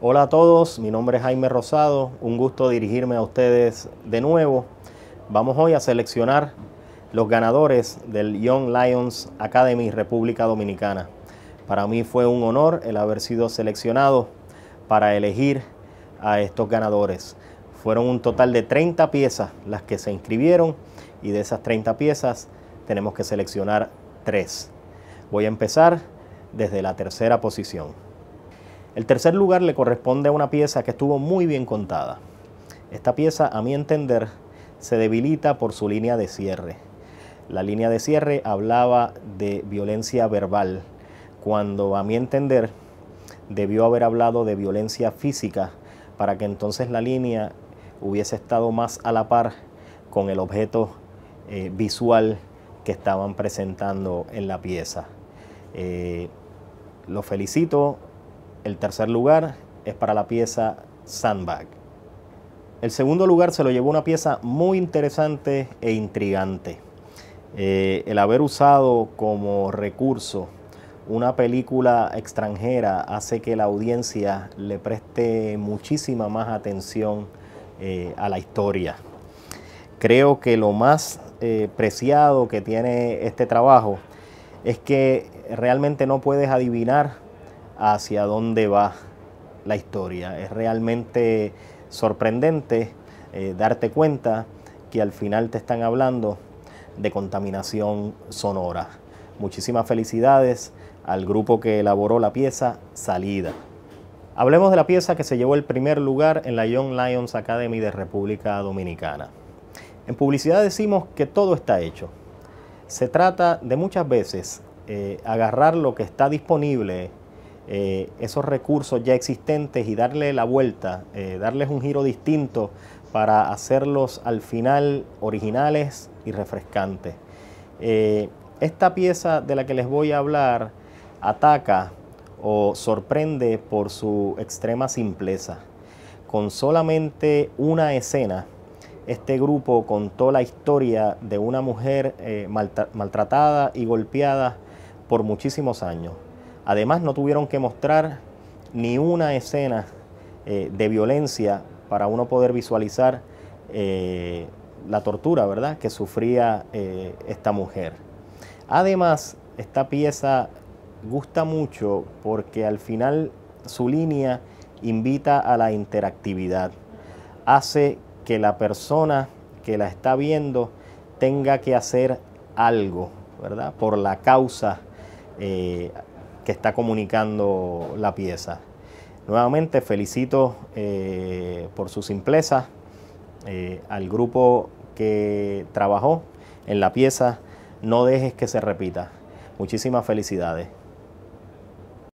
Hola a todos, mi nombre es Jaime Rosado, un gusto dirigirme a ustedes de nuevo. Vamos hoy a seleccionar los ganadores del Young Lions Academy República Dominicana. Para mí fue un honor el haber sido seleccionado para elegir a estos ganadores. Fueron un total de 30 piezas las que se inscribieron y de esas 30 piezas tenemos que seleccionar 3. Voy a empezar desde la tercera posición. El tercer lugar le corresponde a una pieza que estuvo muy bien contada. Esta pieza, a mi entender, se debilita por su línea de cierre. La línea de cierre hablaba de violencia verbal, cuando a mi entender debió haber hablado de violencia física para que entonces la línea hubiese estado más a la par con el objeto eh, visual que estaban presentando en la pieza. Eh, lo felicito el tercer lugar es para la pieza Sandbag. El segundo lugar se lo llevó una pieza muy interesante e intrigante. Eh, el haber usado como recurso una película extranjera hace que la audiencia le preste muchísima más atención eh, a la historia. Creo que lo más eh, preciado que tiene este trabajo es que realmente no puedes adivinar hacia dónde va la historia. Es realmente sorprendente eh, darte cuenta que al final te están hablando de contaminación sonora. Muchísimas felicidades al grupo que elaboró la pieza Salida. Hablemos de la pieza que se llevó el primer lugar en la Young Lions Academy de República Dominicana. En publicidad decimos que todo está hecho. Se trata de muchas veces eh, agarrar lo que está disponible eh, esos recursos ya existentes y darle la vuelta, eh, darles un giro distinto para hacerlos al final originales y refrescantes. Eh, esta pieza de la que les voy a hablar ataca o sorprende por su extrema simpleza. Con solamente una escena, este grupo contó la historia de una mujer maltratada y golpeada por muchísimos años. Además, no tuvieron que mostrar ni una escena eh, de violencia para uno poder visualizar eh, la tortura ¿verdad? que sufría eh, esta mujer. Además, esta pieza gusta mucho porque al final su línea invita a la interactividad, hace que la persona que la está viendo tenga que hacer algo, ¿verdad? Por la causa que está comunicando la pieza. Nuevamente felicito eh, por su simpleza eh, al grupo que trabajó en la pieza. No dejes que se repita. Muchísimas felicidades.